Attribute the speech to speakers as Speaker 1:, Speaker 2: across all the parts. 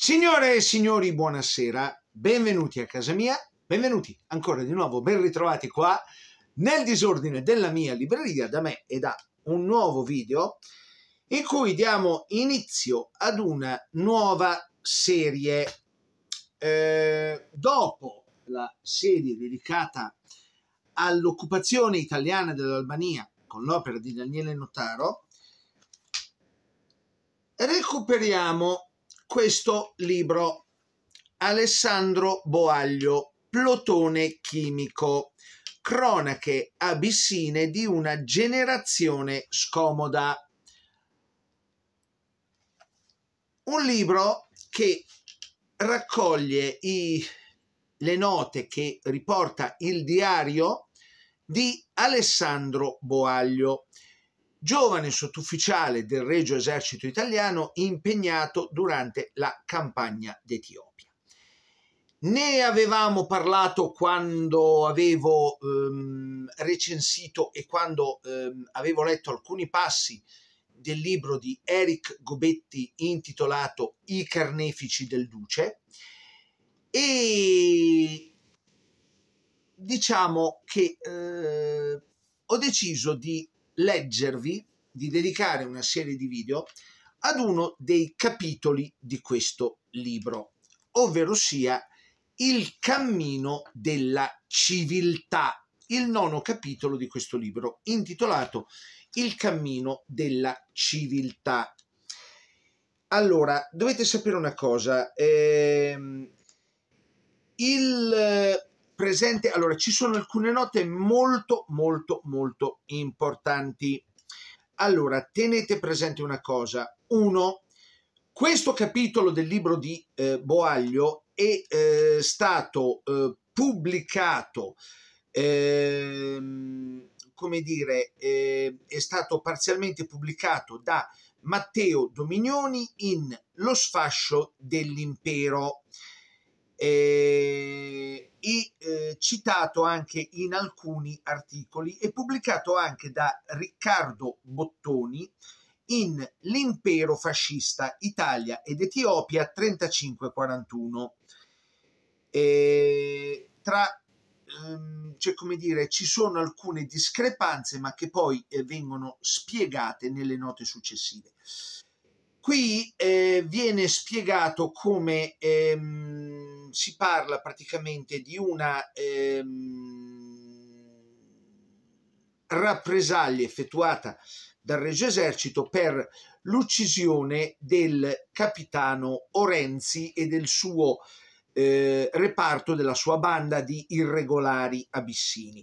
Speaker 1: Signore e signori, buonasera, benvenuti a casa mia, benvenuti ancora di nuovo, ben ritrovati qua nel disordine della mia libreria da me e da un nuovo video in cui diamo inizio ad una nuova serie. Eh, dopo la serie dedicata all'occupazione italiana dell'Albania con l'opera di Daniele Notaro, recuperiamo questo libro. Alessandro Boaglio, Plotone chimico, cronache abissine di una generazione scomoda. Un libro che raccoglie i, le note che riporta il diario di Alessandro Boaglio giovane sottufficiale del Regio Esercito Italiano impegnato durante la campagna d'Etiopia. Ne avevamo parlato quando avevo ehm, recensito e quando ehm, avevo letto alcuni passi del libro di Eric Gobetti intitolato I carnefici del duce e diciamo che eh, ho deciso di leggervi, di dedicare una serie di video ad uno dei capitoli di questo libro, ovvero sia Il cammino della civiltà, il nono capitolo di questo libro, intitolato Il cammino della civiltà. Allora, dovete sapere una cosa, ehm, il presente, allora ci sono alcune note molto molto molto importanti. Allora, tenete presente una cosa. Uno, questo capitolo del libro di eh, Boaglio è eh, stato eh, pubblicato, ehm, come dire, eh, è stato parzialmente pubblicato da Matteo Dominioni in Lo sfascio dell'impero e eh, citato anche in alcuni articoli e pubblicato anche da Riccardo Bottoni in L'impero fascista Italia ed Etiopia 35-41. E tra ehm, cioè come dire, ci sono alcune discrepanze ma che poi eh, vengono spiegate nelle note successive. Qui eh, viene spiegato come ehm, si parla praticamente di una ehm, rappresaglia effettuata dal Regio Esercito per l'uccisione del capitano Orenzi e del suo eh, reparto, della sua banda di irregolari abissini.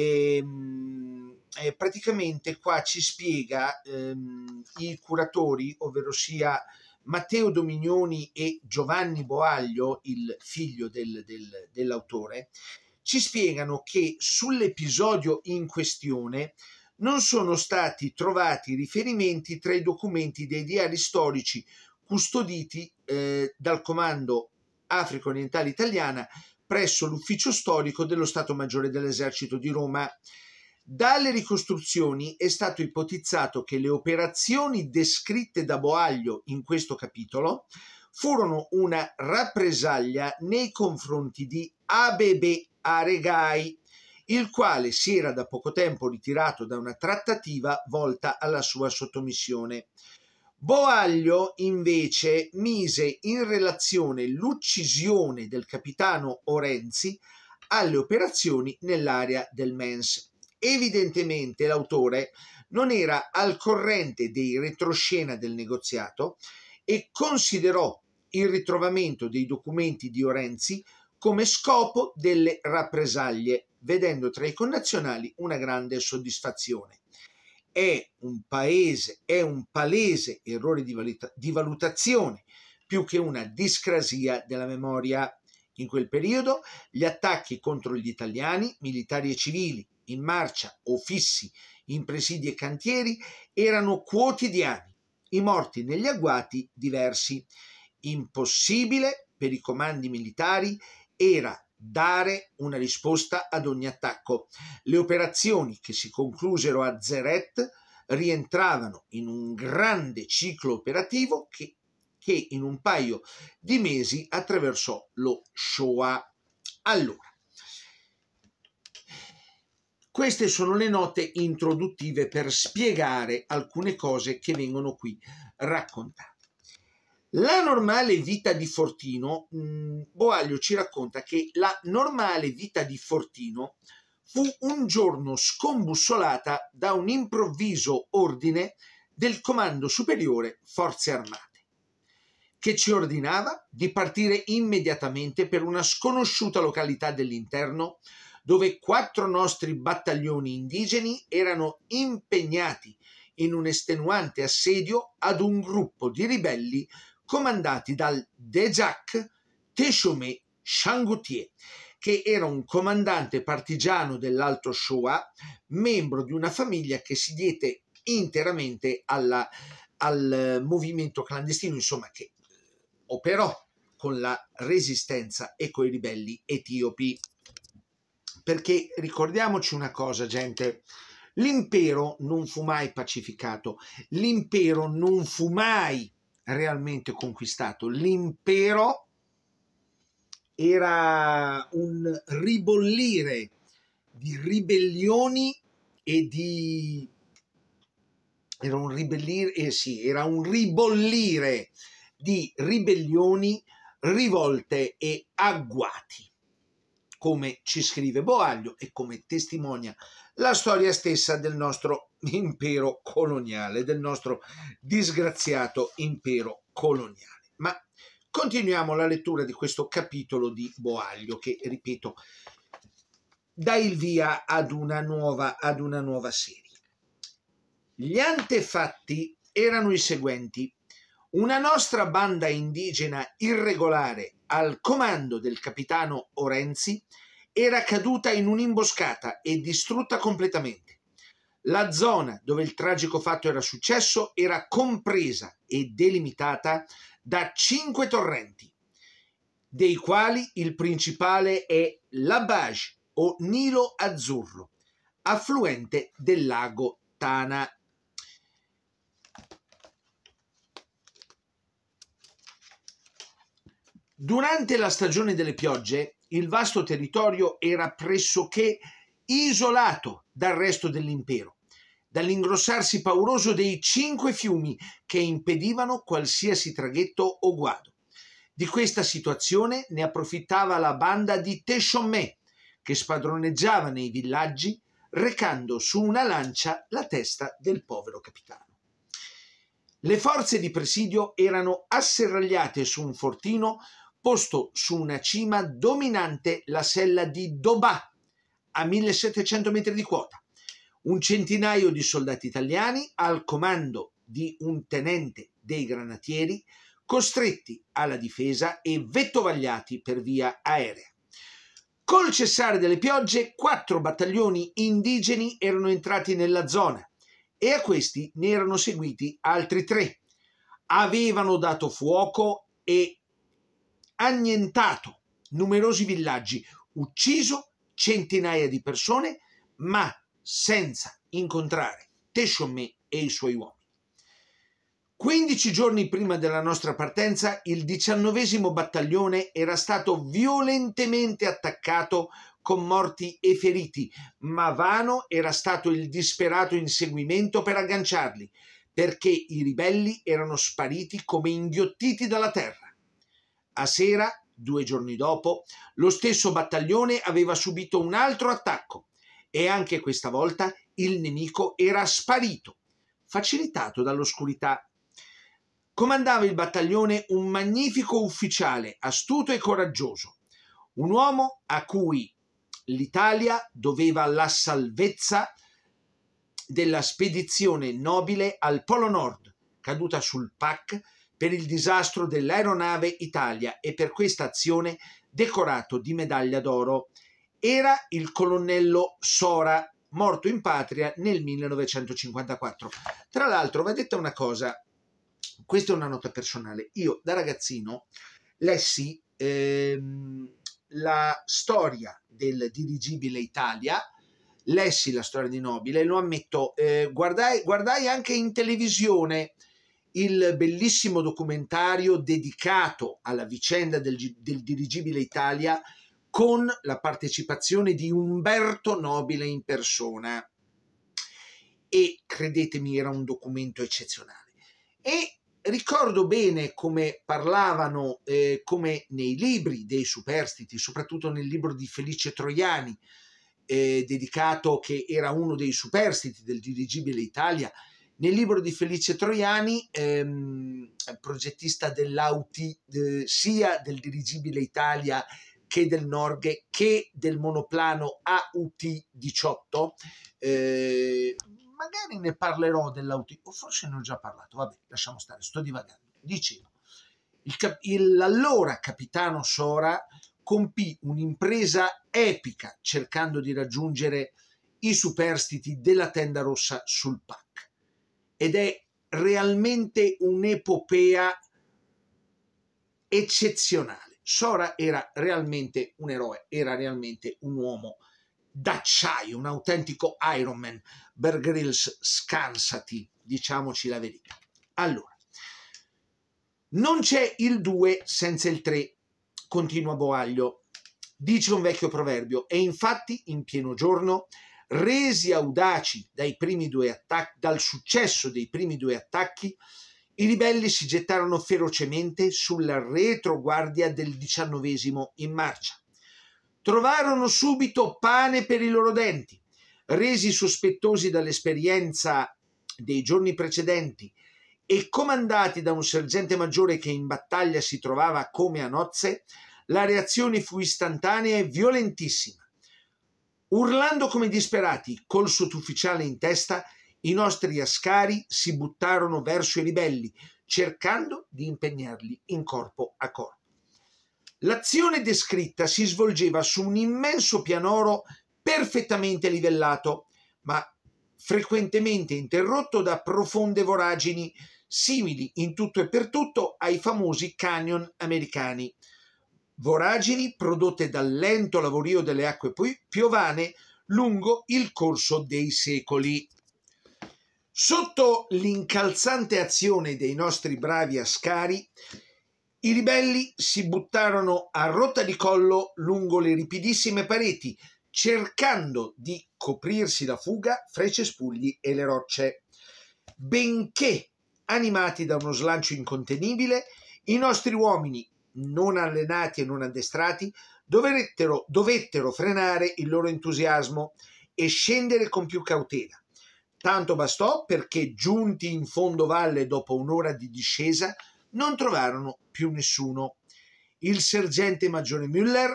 Speaker 1: E, ehm, e eh, praticamente qua ci spiega ehm, i curatori, ovvero sia Matteo Dominioni e Giovanni Boaglio, il figlio del, del, dell'autore, ci spiegano che sull'episodio in questione non sono stati trovati riferimenti tra i documenti dei diari storici custoditi eh, dal comando Africa Orientale Italiana presso l'ufficio storico dello Stato Maggiore dell'Esercito di Roma. Dalle ricostruzioni è stato ipotizzato che le operazioni descritte da Boaglio in questo capitolo furono una rappresaglia nei confronti di Abebe Aregai, il quale si era da poco tempo ritirato da una trattativa volta alla sua sottomissione. Boaglio invece mise in relazione l'uccisione del capitano Orenzi alle operazioni nell'area del Mens. Evidentemente l'autore non era al corrente dei retroscena del negoziato e considerò il ritrovamento dei documenti di Orenzi come scopo delle rappresaglie, vedendo tra i connazionali una grande soddisfazione è un paese, è un palese errore di, valuta, di valutazione più che una discrasia della memoria. In quel periodo gli attacchi contro gli italiani, militari e civili, in marcia o fissi in presidi e cantieri, erano quotidiani, i morti negli agguati diversi. Impossibile per i comandi militari era dare una risposta ad ogni attacco. Le operazioni che si conclusero a Zeret rientravano in un grande ciclo operativo che, che in un paio di mesi attraversò lo Shoah. Allora, queste sono le note introduttive per spiegare alcune cose che vengono qui raccontate. La normale vita di Fortino, mm, Boaglio ci racconta che la normale vita di Fortino fu un giorno scombussolata da un improvviso ordine del Comando Superiore Forze Armate, che ci ordinava di partire immediatamente per una sconosciuta località dell'interno dove quattro nostri battaglioni indigeni erano impegnati in un estenuante assedio ad un gruppo di ribelli comandati dal Dejac Teshome Changoutier, che era un comandante partigiano dell'Alto Shoah, membro di una famiglia che si diede interamente alla, al movimento clandestino, insomma, che eh, operò con la resistenza e coi ribelli etiopi. Perché ricordiamoci una cosa, gente, l'impero non fu mai pacificato, l'impero non fu mai realmente conquistato. L'impero era un ribollire di ribellioni e di era un ribellire eh sì, era un ribollire di ribellioni, rivolte e agguati, come ci scrive Boaglio e come testimonia la storia stessa del nostro impero coloniale, del nostro disgraziato impero coloniale. Ma continuiamo la lettura di questo capitolo di Boaglio che, ripeto, dà il via ad una nuova, ad una nuova serie. Gli antefatti erano i seguenti. Una nostra banda indigena irregolare al comando del capitano Orenzi era caduta in un'imboscata e distrutta completamente. La zona dove il tragico fatto era successo era compresa e delimitata da cinque torrenti, dei quali il principale è l'Abage o Nilo Azzurro, affluente del lago Tana. Durante la stagione delle piogge, il vasto territorio era pressoché isolato dal resto dell'impero, dall'ingrossarsi pauroso dei cinque fiumi che impedivano qualsiasi traghetto o guado. Di questa situazione ne approfittava la banda di Teshomè, che spadroneggiava nei villaggi, recando su una lancia la testa del povero capitano. Le forze di presidio erano asserragliate su un fortino posto su una cima dominante la sella di Dobà a 1700 metri di quota. Un centinaio di soldati italiani al comando di un tenente dei granatieri costretti alla difesa e vettovagliati per via aerea. Col cessare delle piogge, quattro battaglioni indigeni erano entrati nella zona e a questi ne erano seguiti altri tre. Avevano dato fuoco e annientato numerosi villaggi, ucciso centinaia di persone, ma senza incontrare Teshome e i suoi uomini. 15 giorni prima della nostra partenza, il diciannovesimo battaglione era stato violentemente attaccato con morti e feriti, ma vano era stato il disperato inseguimento per agganciarli, perché i ribelli erano spariti come inghiottiti dalla terra. A sera, due giorni dopo, lo stesso battaglione aveva subito un altro attacco e anche questa volta il nemico era sparito, facilitato dall'oscurità. Comandava il battaglione un magnifico ufficiale, astuto e coraggioso, un uomo a cui l'Italia doveva la salvezza della spedizione nobile al Polo Nord, caduta sul PAC per il disastro dell'aeronave Italia e per questa azione decorato di medaglia d'oro. Era il colonnello Sora, morto in patria nel 1954. Tra l'altro, va detta una cosa, questa è una nota personale. Io da ragazzino lessi ehm, la storia del dirigibile Italia, lessi la storia di Nobile, lo ammetto, eh, guardai, guardai anche in televisione il bellissimo documentario dedicato alla vicenda del, del dirigibile Italia con la partecipazione di Umberto Nobile in persona. E credetemi, era un documento eccezionale. E ricordo bene come parlavano, eh, come nei libri dei superstiti, soprattutto nel libro di Felice Troiani, eh, dedicato che era uno dei superstiti del dirigibile Italia, nel libro di Felice Troiani, ehm, progettista dell'Auti eh, sia del dirigibile Italia che del Norghe che del monoplano AUT18, eh, magari ne parlerò dell'Auti, o forse ne ho già parlato, vabbè, lasciamo stare, sto divagando. Dicevo, il il, l'allora capitano Sora compì un'impresa epica cercando di raggiungere i superstiti della tenda rossa sul pacco ed è realmente un'epopea eccezionale. Sora era realmente un eroe, era realmente un uomo d'acciaio, un autentico Iron Man. Bear Grylls, scansati, diciamoci la verità. Allora, non c'è il 2 senza il 3, continua Boaglio. Dice un vecchio proverbio, e infatti in pieno giorno Resi audaci attacchi, dal successo dei primi due attacchi, i ribelli si gettarono ferocemente sulla retroguardia del diciannovesimo in marcia. Trovarono subito pane per i loro denti. Resi sospettosi dall'esperienza dei giorni precedenti e comandati da un sergente maggiore che in battaglia si trovava come a nozze, la reazione fu istantanea e violentissima. Urlando come disperati, col sottufficiale in testa, i nostri ascari si buttarono verso i ribelli, cercando di impegnarli in corpo a corpo. L'azione descritta si svolgeva su un immenso pianoro perfettamente livellato, ma frequentemente interrotto da profonde voragini simili in tutto e per tutto ai famosi canyon americani, voragini prodotte dal lento lavorio delle acque piovane lungo il corso dei secoli. Sotto l'incalzante azione dei nostri bravi ascari, i ribelli si buttarono a rotta di collo lungo le ripidissime pareti, cercando di coprirsi la fuga fra i cespugli e le rocce. Benché animati da uno slancio incontenibile, i nostri uomini non allenati e non addestrati, dovettero, dovettero frenare il loro entusiasmo e scendere con più cautela. Tanto bastò perché, giunti in fondo valle dopo un'ora di discesa, non trovarono più nessuno. Il sergente maggiore Müller,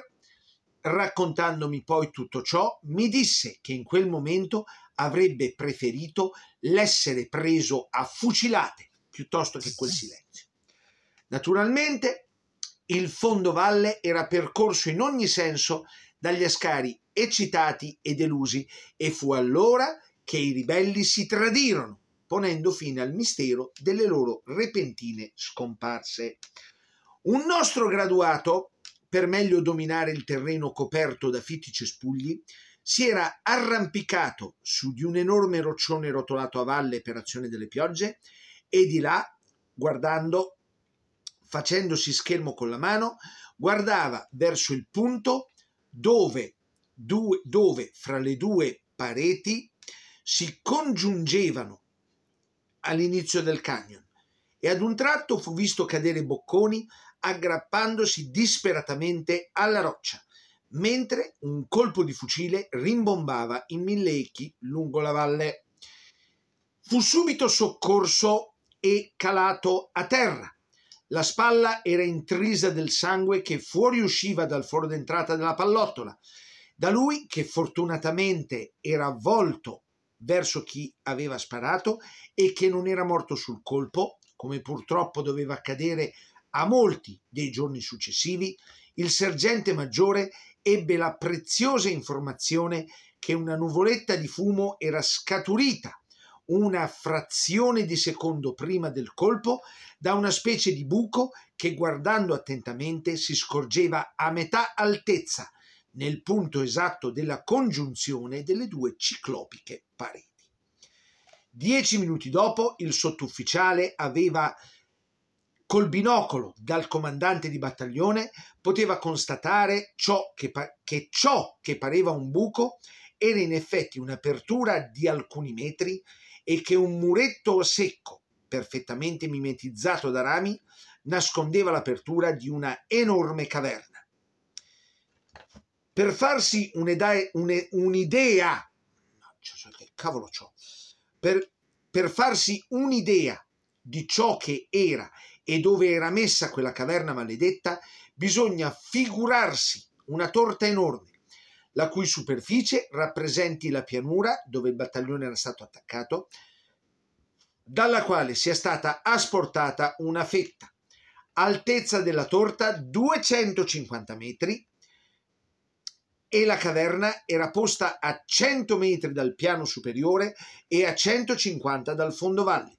Speaker 1: raccontandomi poi tutto ciò, mi disse che in quel momento avrebbe preferito l'essere preso a fucilate piuttosto che quel silenzio. Naturalmente il fondovalle era percorso in ogni senso dagli ascari eccitati e delusi e fu allora che i ribelli si tradirono, ponendo fine al mistero delle loro repentine scomparse. Un nostro graduato, per meglio dominare il terreno coperto da fitti cespugli, si era arrampicato su di un enorme roccione rotolato a valle per azione delle piogge e di là, guardando facendosi schermo con la mano, guardava verso il punto dove, due, dove fra le due pareti si congiungevano all'inizio del canyon e ad un tratto fu visto cadere Bocconi aggrappandosi disperatamente alla roccia, mentre un colpo di fucile rimbombava in mille echi lungo la valle. Fu subito soccorso e calato a terra, la spalla era intrisa del sangue che fuoriusciva dal foro d'entrata della pallottola. Da lui, che fortunatamente era avvolto verso chi aveva sparato e che non era morto sul colpo, come purtroppo doveva accadere a molti dei giorni successivi, il sergente maggiore ebbe la preziosa informazione che una nuvoletta di fumo era scaturita una frazione di secondo prima del colpo da una specie di buco che guardando attentamente si scorgeva a metà altezza nel punto esatto della congiunzione delle due ciclopiche pareti. Dieci minuti dopo il sottufficiale aveva col binocolo dal comandante di battaglione poteva constatare ciò che, che ciò che pareva un buco era in effetti un'apertura di alcuni metri e che un muretto secco, perfettamente mimetizzato da rami, nascondeva l'apertura di una enorme caverna. Per farsi un'idea, cioè, che cavolo ciò, per, per farsi un'idea di ciò che era e dove era messa quella caverna maledetta, bisogna figurarsi una torta enorme la cui superficie rappresenti la pianura dove il battaglione era stato attaccato, dalla quale sia stata asportata una fetta, altezza della torta 250 metri e la caverna era posta a 100 metri dal piano superiore e a 150 dal fondovalle.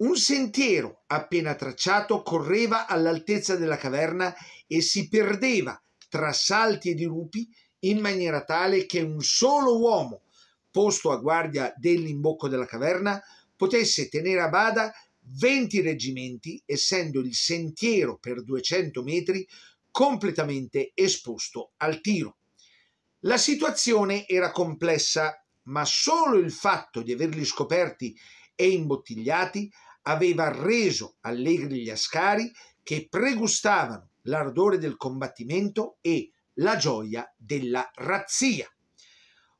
Speaker 1: Un sentiero appena tracciato correva all'altezza della caverna e si perdeva tra salti e dirupi in maniera tale che un solo uomo, posto a guardia dell'imbocco della caverna, potesse tenere a bada 20 reggimenti, essendo il sentiero per 200 metri completamente esposto al tiro. La situazione era complessa, ma solo il fatto di averli scoperti e imbottigliati aveva reso allegri gli ascari che pregustavano l'ardore del combattimento e la gioia della razzia.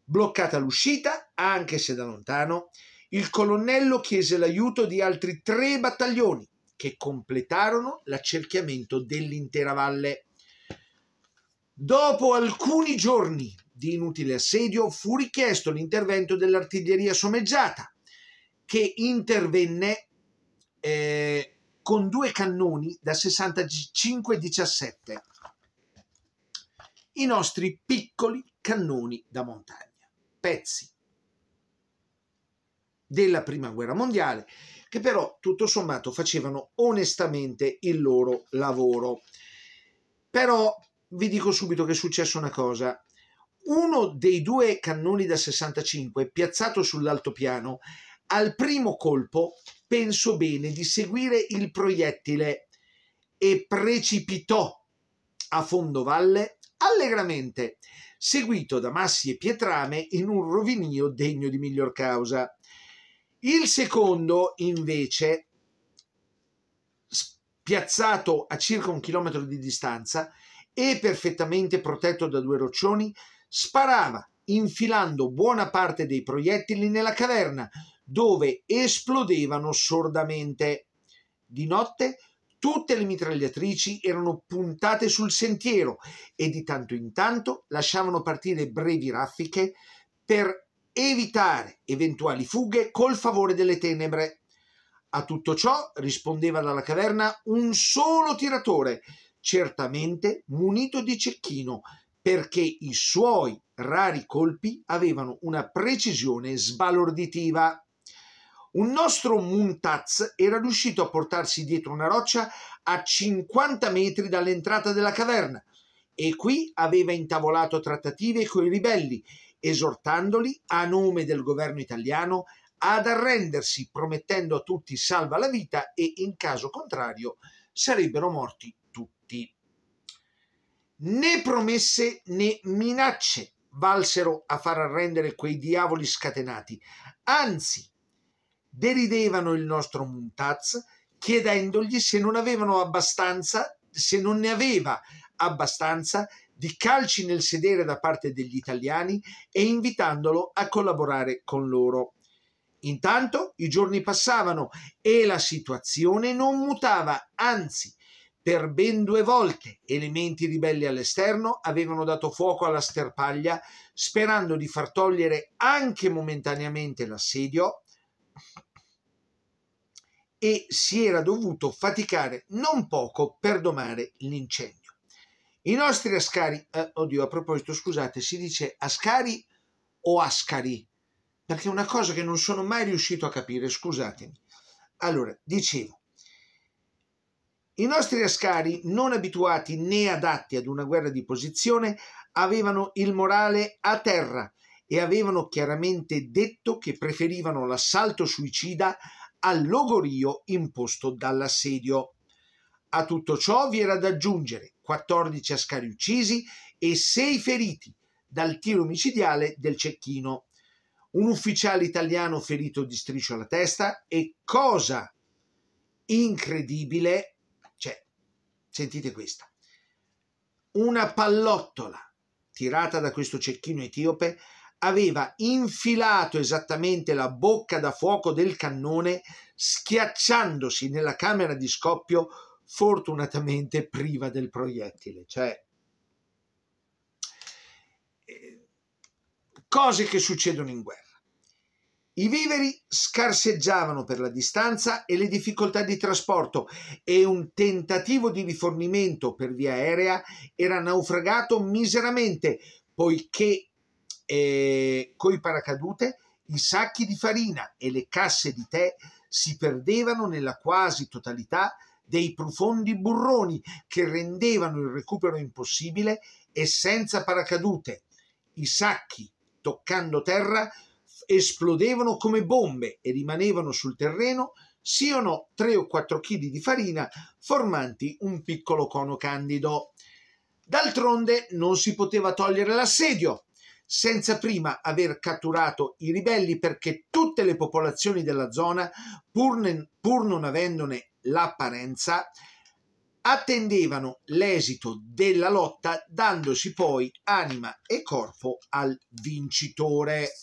Speaker 1: Bloccata l'uscita, anche se da lontano, il colonnello chiese l'aiuto di altri tre battaglioni che completarono l'accerchiamento dell'intera valle. Dopo alcuni giorni di inutile assedio fu richiesto l'intervento dell'artiglieria sommeggiata, che intervenne eh, con due cannoni da 65-17, i nostri piccoli cannoni da montagna, pezzi della prima guerra mondiale, che però tutto sommato facevano onestamente il loro lavoro. Però vi dico subito che è successa una cosa. Uno dei due cannoni da 65 piazzato sull'altopiano al primo colpo pensò bene di seguire il proiettile e precipitò a fondo valle allegramente, seguito da massi e pietrame in un rovinio degno di miglior causa. Il secondo, invece, piazzato a circa un chilometro di distanza e perfettamente protetto da due roccioni, sparava infilando buona parte dei proiettili nella caverna, dove esplodevano sordamente. Di notte tutte le mitragliatrici erano puntate sul sentiero e di tanto in tanto lasciavano partire brevi raffiche per evitare eventuali fughe col favore delle tenebre. A tutto ciò rispondeva dalla caverna un solo tiratore, certamente munito di cecchino, perché i suoi rari colpi avevano una precisione sbalorditiva. Un nostro Muntaz era riuscito a portarsi dietro una roccia a 50 metri dall'entrata della caverna e qui aveva intavolato trattative coi ribelli, esortandoli a nome del governo italiano ad arrendersi, promettendo a tutti salva la vita e in caso contrario sarebbero morti tutti. Né promesse né minacce valsero a far arrendere quei diavoli scatenati, anzi deridevano il nostro Muntaz chiedendogli se non avevano abbastanza, se non ne aveva abbastanza di calci nel sedere da parte degli italiani e invitandolo a collaborare con loro. Intanto i giorni passavano e la situazione non mutava, anzi, per ben due volte elementi ribelli all'esterno avevano dato fuoco alla sterpaglia sperando di far togliere anche momentaneamente l'assedio e si era dovuto faticare non poco per domare l'incendio. I nostri ascari, eh, oddio, a proposito, scusate, si dice ascari o ascari, perché è una cosa che non sono mai riuscito a capire, scusatemi. Allora, dicevo, i nostri ascari, non abituati né adatti ad una guerra di posizione, avevano il morale a terra e avevano chiaramente detto che preferivano l'assalto suicida al logorio imposto dall'assedio. A tutto ciò vi era da aggiungere 14 ascari uccisi e 6 feriti dal tiro omicidiale del cecchino. Un ufficiale italiano ferito di striscio alla testa e cosa incredibile, cioè, sentite questa, una pallottola tirata da questo cecchino etiope aveva infilato esattamente la bocca da fuoco del cannone, schiacciandosi nella camera di scoppio, fortunatamente priva del proiettile. Cioè, eh, cose che succedono in guerra. I viveri scarseggiavano per la distanza e le difficoltà di trasporto e un tentativo di rifornimento per via aerea era naufragato miseramente poiché eh, coi paracadute, i sacchi di farina e le casse di tè si perdevano nella quasi totalità dei profondi burroni che rendevano il recupero impossibile e senza paracadute. I sacchi, toccando terra, esplodevano come bombe e rimanevano sul terreno siano 3 o 4 kg di farina formanti un piccolo cono candido. D'altronde non si poteva togliere l'assedio, senza prima aver catturato i ribelli perché tutte le popolazioni della zona, pur, ne, pur non avendone l'apparenza, attendevano l'esito della lotta dandosi poi anima e corpo al vincitore.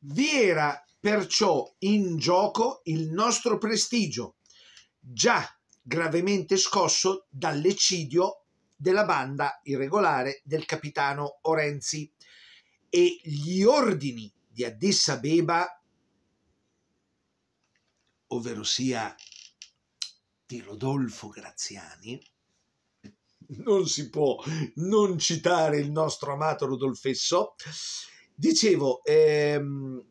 Speaker 1: Vi era perciò in gioco il nostro prestigio, già gravemente scosso dall'eccidio della banda irregolare del capitano Orenzi e gli ordini di Addis Abeba, ovvero sia di Rodolfo Graziani, non si può non citare il nostro amato Rodolfesso, dicevo, ehm,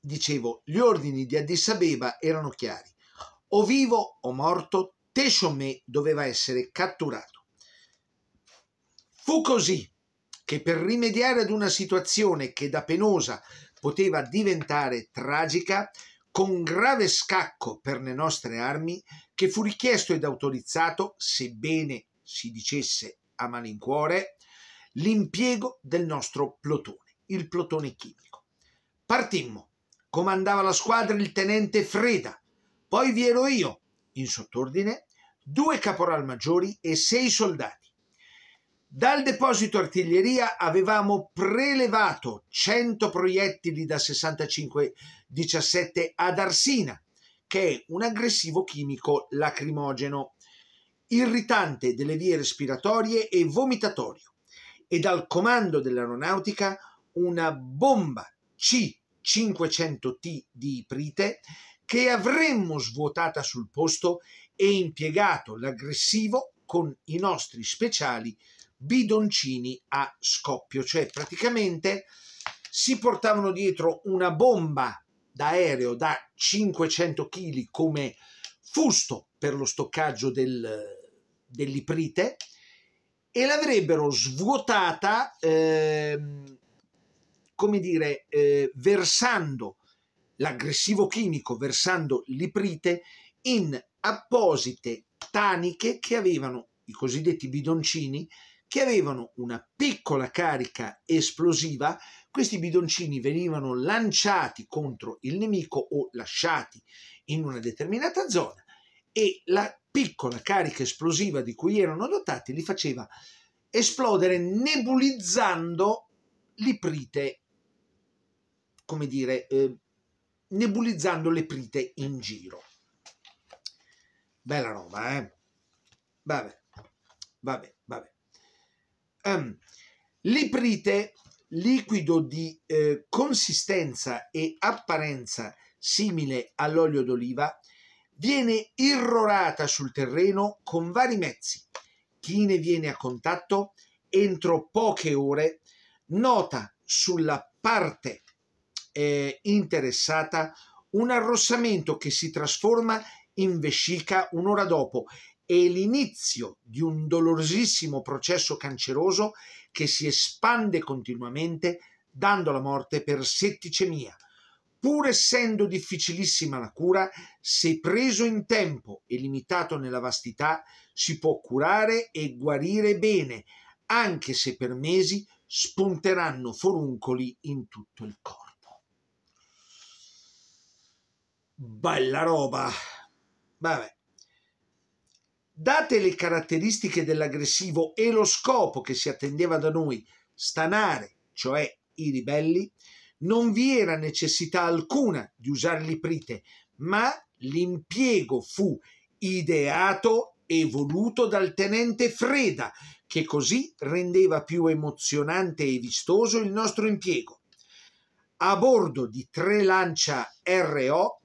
Speaker 1: dicevo, gli ordini di Addis Abeba erano chiari, o vivo o morto Teshome doveva essere catturato. Fu così che per rimediare ad una situazione che da penosa poteva diventare tragica, con grave scacco per le nostre armi, che fu richiesto ed autorizzato, sebbene si dicesse a malincuore, l'impiego del nostro plotone, il plotone chimico. Partimmo, comandava la squadra il tenente Freda, poi vi ero io, in sottordine, due caporal maggiori e sei soldati. Dal deposito artiglieria avevamo prelevato 100 proiettili da 65-17 ad arsina, che è un aggressivo chimico lacrimogeno, irritante delle vie respiratorie e vomitatorio, e dal comando dell'aeronautica una bomba C500T di Iprite che avremmo svuotata sul posto e impiegato l'aggressivo con i nostri speciali bidoncini a scoppio, cioè praticamente si portavano dietro una bomba d'aereo da 500 kg come fusto per lo stoccaggio del, dell'iprite e l'avrebbero svuotata, eh, come dire, eh, versando l'aggressivo chimico versando l'iprite in apposite taniche che avevano i cosiddetti bidoncini che avevano una piccola carica esplosiva, questi bidoncini venivano lanciati contro il nemico o lasciati in una determinata zona e la piccola carica esplosiva di cui erano dotati li faceva esplodere nebulizzando l'iprite, come dire, eh, nebulizzando le prite in giro. Bella roba, eh? Vabbè, vabbè, vabbè. Um, ehm, L'iprite, liquido di eh, consistenza e apparenza simile all'olio d'oliva, viene irrorata sul terreno con vari mezzi. Chi ne viene a contatto entro poche ore nota sulla parte eh, interessata, un arrossamento che si trasforma in vescica un'ora dopo e l'inizio di un dolorosissimo processo canceroso che si espande continuamente dando la morte per setticemia. Pur essendo difficilissima la cura, se preso in tempo e limitato nella vastità, si può curare e guarire bene, anche se per mesi spunteranno foruncoli in tutto il corpo. Bella roba. Vabbè. Date le caratteristiche dell'aggressivo e lo scopo che si attendeva da noi, stanare, cioè i ribelli, non vi era necessità alcuna di usare l'iprite, ma l'impiego fu ideato e voluto dal tenente Freda, che così rendeva più emozionante e vistoso il nostro impiego. A bordo di tre lancia RO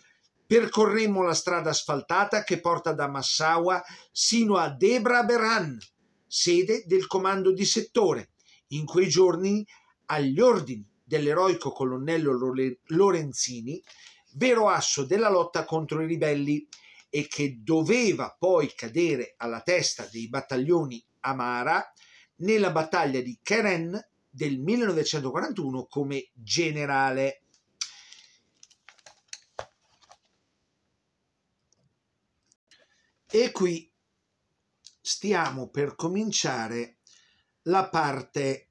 Speaker 1: Percorremmo la strada asfaltata che porta da Massawa sino a Debra Beran, sede del comando di settore. In quei giorni, agli ordini dell'eroico colonnello Lorenzini, vero asso della lotta contro i ribelli e che doveva poi cadere alla testa dei battaglioni Amara nella battaglia di Keren del 1941 come generale. E qui stiamo per cominciare la parte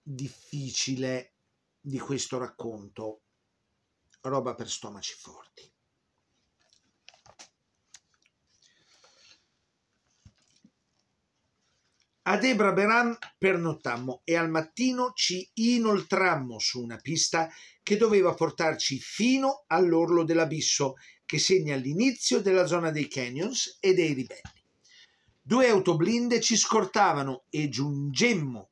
Speaker 1: difficile di questo racconto, roba per stomaci forti. Ad Ebra Beran pernottammo e al mattino ci inoltrammo su una pista che doveva portarci fino all'orlo dell'abisso che segna l'inizio della zona dei canyons e dei ribelli. Due autoblinde ci scortavano e giungemmo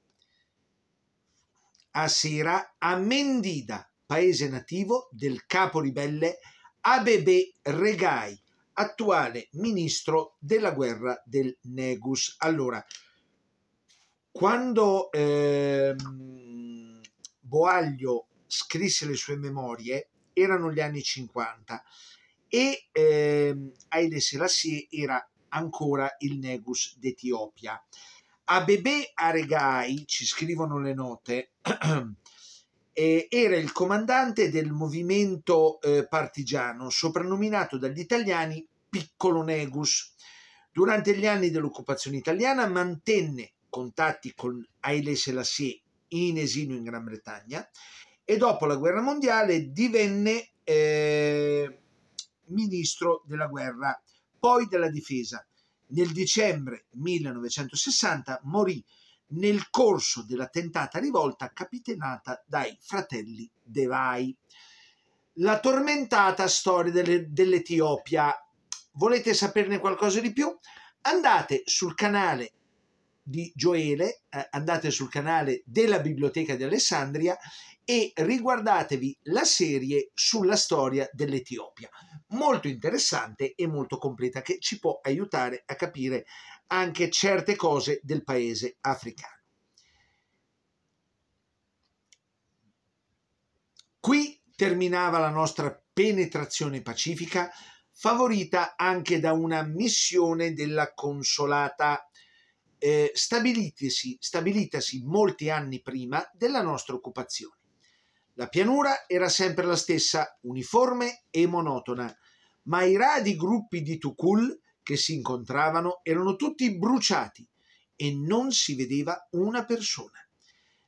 Speaker 1: a sera a Mendida, paese nativo del capo ribelle Abebe Regai, attuale ministro della guerra del Negus. Allora, quando eh, Boaglio scrisse le sue memorie, erano gli anni 50 e eh, Haile Selassie era ancora il Negus d'Etiopia. Abebe Aregai, ci scrivono le note, eh, era il comandante del movimento eh, partigiano, soprannominato dagli italiani Piccolo Negus. Durante gli anni dell'occupazione italiana mantenne contatti con Haile Selassie in esilio in Gran Bretagna e dopo la guerra mondiale divenne eh, ministro della guerra, poi della difesa. Nel dicembre 1960 morì nel corso della tentata rivolta capitanata dai fratelli Devai. La tormentata storia delle, dell'Etiopia. Volete saperne qualcosa di più? Andate sul canale di Gioele, eh, andate sul canale della Biblioteca di Alessandria e riguardatevi la serie sulla storia dell'Etiopia, molto interessante e molto completa che ci può aiutare a capire anche certe cose del paese africano. Qui terminava la nostra penetrazione pacifica, favorita anche da una missione della consolata eh, stabilitasi molti anni prima della nostra occupazione. La pianura era sempre la stessa, uniforme e monotona, ma i radi gruppi di Tukul che si incontravano erano tutti bruciati e non si vedeva una persona.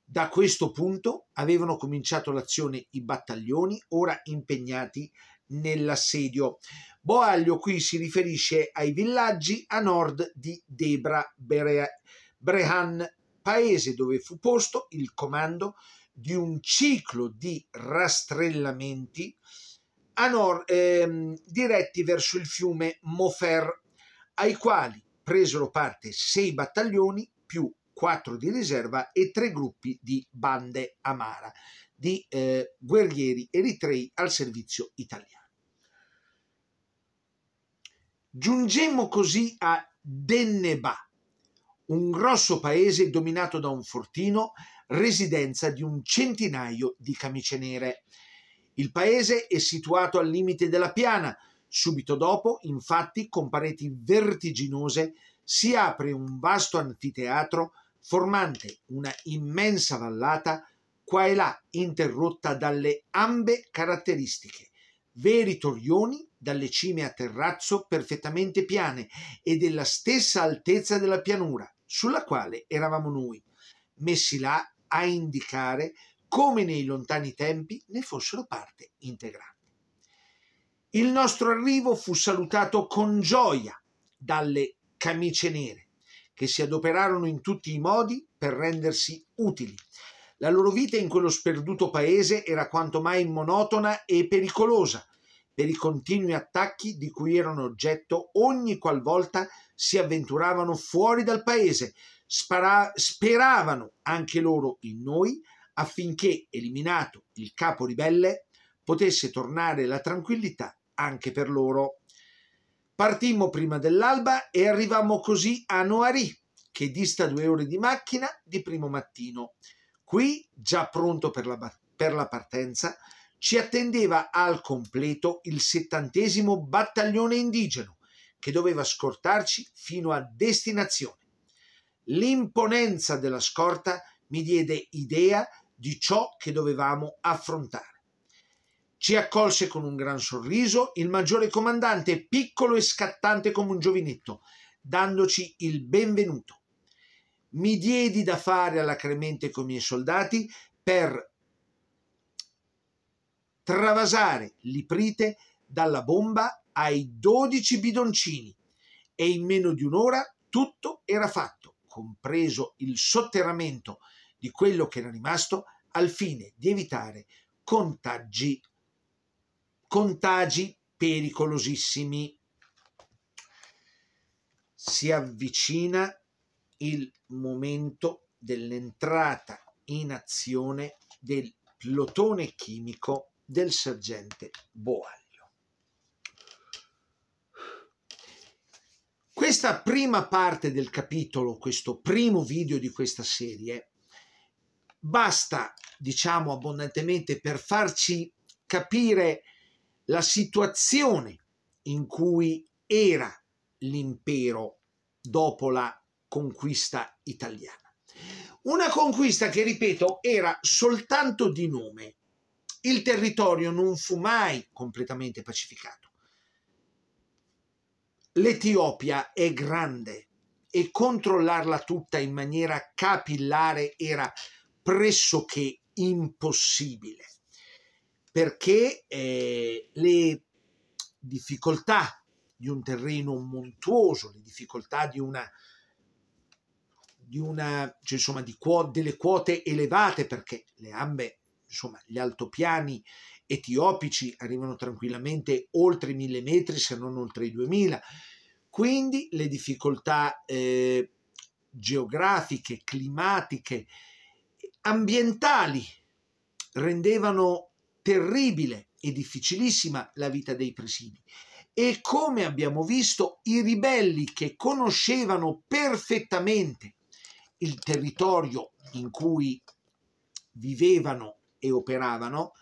Speaker 1: Da questo punto avevano cominciato l'azione i battaglioni ora impegnati nell'assedio. Boaglio qui si riferisce ai villaggi a nord di Debra Brehan, paese dove fu posto il comando di un ciclo di rastrellamenti nord, ehm, diretti verso il fiume Mofer, ai quali presero parte sei battaglioni più quattro di riserva e tre gruppi di bande amara di eh, guerrieri eritrei al servizio italiano. Giungemmo così a Denneba, un grosso paese dominato da un fortino residenza di un centinaio di camicie nere. Il paese è situato al limite della piana. Subito dopo, infatti, con pareti vertiginose, si apre un vasto anfiteatro formante una immensa vallata qua e là interrotta dalle ambe caratteristiche, veri torrioni dalle cime a terrazzo perfettamente piane e della stessa altezza della pianura sulla quale eravamo noi, messi là a indicare come nei lontani tempi ne fossero parte integrante. Il nostro arrivo fu salutato con gioia dalle camicie nere, che si adoperarono in tutti i modi per rendersi utili. La loro vita in quello sperduto paese era quanto mai monotona e pericolosa per i continui attacchi di cui erano oggetto ogni qualvolta si avventuravano fuori dal paese, spara- speravano anche loro in noi affinché, eliminato il capo ribelle, potesse tornare la tranquillità anche per loro. Partimmo prima dell'alba e arrivammo così a Noari, che dista due ore di macchina di primo mattino. Qui, già pronto per la, per la partenza, ci attendeva al completo il settantesimo battaglione indigeno, che doveva scortarci fino a destinazione. L'imponenza della scorta mi diede idea di ciò che dovevamo affrontare. Ci accolse con un gran sorriso il maggiore comandante, piccolo e scattante come un giovinetto, dandoci il benvenuto. Mi diedi da fare alla con i miei soldati per travasare l'Iprite dalla bomba ai 12 bidoncini e in meno di un'ora tutto era fatto, compreso il sotterramento di quello che era rimasto al fine di evitare contagi, contagi pericolosissimi. Si avvicina il momento dell'entrata in azione del plotone chimico del sergente Boal. Questa prima parte del capitolo, questo primo video di questa serie, basta, diciamo abbondantemente, per farci capire la situazione in cui era l'impero dopo la conquista italiana. Una conquista che, ripeto, era soltanto di nome. Il territorio non fu mai completamente pacificato. L'Etiopia è grande e controllarla tutta in maniera capillare era pressoché impossibile perché eh, le difficoltà di un terreno montuoso, le difficoltà di una, di una cioè, insomma, di quo- delle quote elevate perché le ambe, insomma, gli altopiani etiopici arrivano tranquillamente oltre i mille metri se non oltre i duemila. Quindi le difficoltà eh, geografiche, climatiche, ambientali rendevano terribile e difficilissima la vita dei presidi. E come abbiamo visto, i ribelli che conoscevano perfettamente il territorio in cui vivevano e operavano,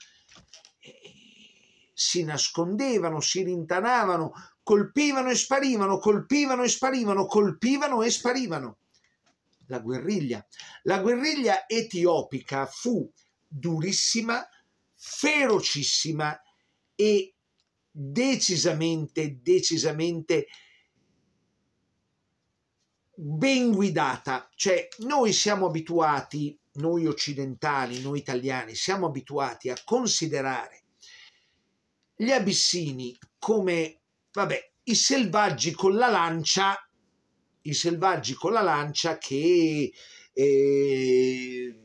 Speaker 1: si nascondevano, si rintanavano, colpivano e sparivano, colpivano e sparivano, colpivano e sparivano. La guerriglia. La guerriglia etiopica fu durissima, ferocissima e decisamente, decisamente ben guidata. Cioè, noi siamo abituati, noi occidentali, noi italiani, siamo abituati a considerare gli abissini come, vabbè, i selvaggi con la lancia, i selvaggi con la lancia che... Eh,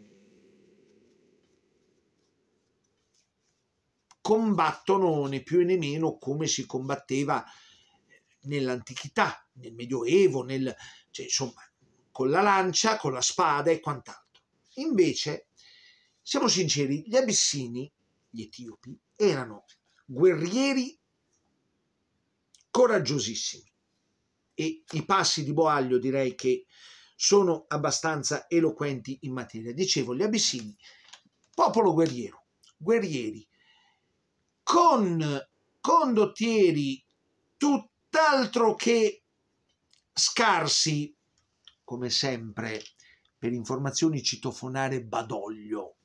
Speaker 1: combattono né più né meno come si combatteva nell'antichità, nel Medioevo, nel, cioè, insomma, con la lancia, con la spada e quant'altro. Invece, siamo sinceri, gli abissini, gli etiopi, erano guerrieri coraggiosissimi e i passi di Boaglio direi che sono abbastanza eloquenti in materia. Dicevo, gli abissini, popolo guerriero, guerrieri, con condottieri tutt'altro che scarsi, come sempre, per informazioni citofonare Badoglio,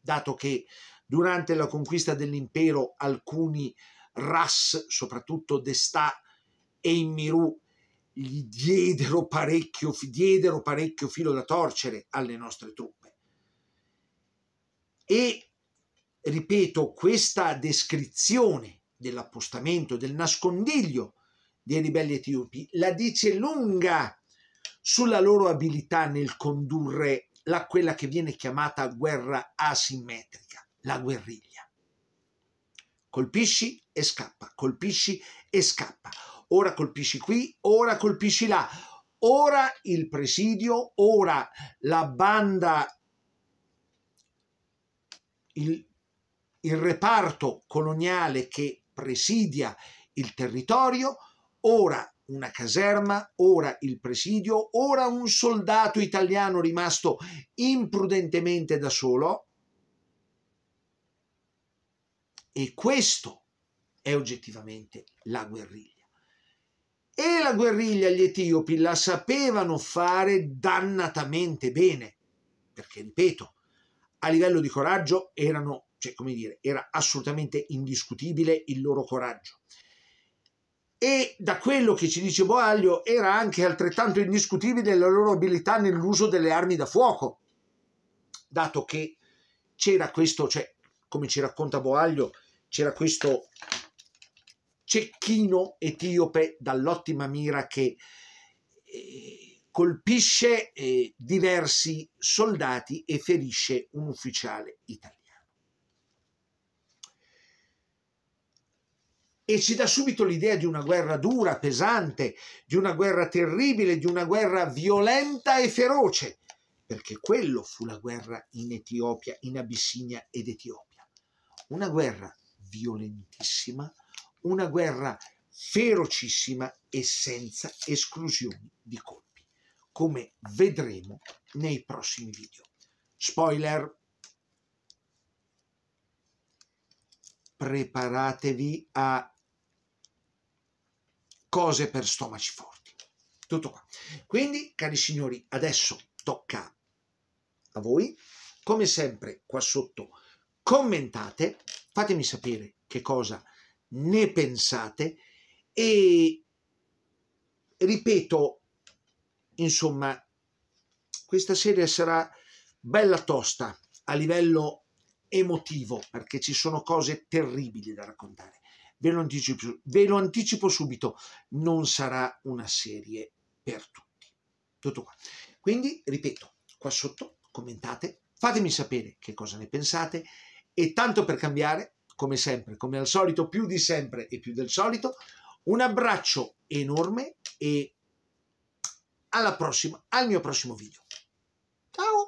Speaker 1: dato che durante la conquista dell'impero alcuni ras, soprattutto Destà e Immiru, gli diedero parecchio, diedero parecchio filo da torcere alle nostre truppe. E, ripeto, questa descrizione dell'appostamento, del nascondiglio dei ribelli etiopi, la dice lunga sulla loro abilità nel condurre la, quella che viene chiamata guerra asimmetrica la guerriglia. Colpisci e scappa, colpisci e scappa. Ora colpisci qui, ora colpisci là. Ora il presidio, ora la banda, il, il reparto coloniale che presidia il territorio, ora una caserma, ora il presidio, ora un soldato italiano rimasto imprudentemente da solo, E questo è oggettivamente la guerriglia. E la guerriglia gli etiopi la sapevano fare dannatamente bene, perché, ripeto, a livello di coraggio erano, cioè, come dire, era assolutamente indiscutibile il loro coraggio. E da quello che ci dice Boaglio era anche altrettanto indiscutibile la loro abilità nell'uso delle armi da fuoco, dato che c'era questo, cioè, come ci racconta Boaglio, c'era questo cecchino etiope dall'ottima mira che eh, colpisce eh, diversi soldati e ferisce un ufficiale italiano. E ci dà subito l'idea di una guerra dura, pesante, di una guerra terribile, di una guerra violenta e feroce, perché quello fu la guerra in Etiopia, in Abissinia ed Etiopia. Una guerra violentissima, una guerra ferocissima e senza esclusioni di colpi, come vedremo nei prossimi video. Spoiler! Preparatevi a cose per stomaci forti. Tutto qua. Quindi, cari signori, adesso tocca a voi. Come sempre, qua sotto commentate, Fatemi sapere che cosa ne pensate e ripeto, insomma, questa serie sarà bella tosta a livello emotivo perché ci sono cose terribili da raccontare. Ve lo, anticipo, ve lo anticipo, subito, non sarà una serie per tutti. Tutto qua. Quindi, ripeto, qua sotto commentate, fatemi sapere che cosa ne pensate e tanto per cambiare, come sempre, come al solito, più di sempre e più del solito, un abbraccio enorme e alla prossima, al mio prossimo video. Ciao!